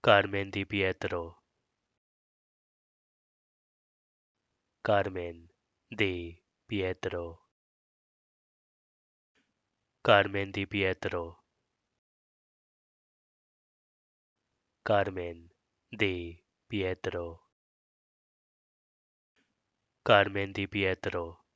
Carmen Di Pietro. Carmen Di Pietro. Carmen Di Pietro. Carmen Di Pietro. Carmen Di Pietro.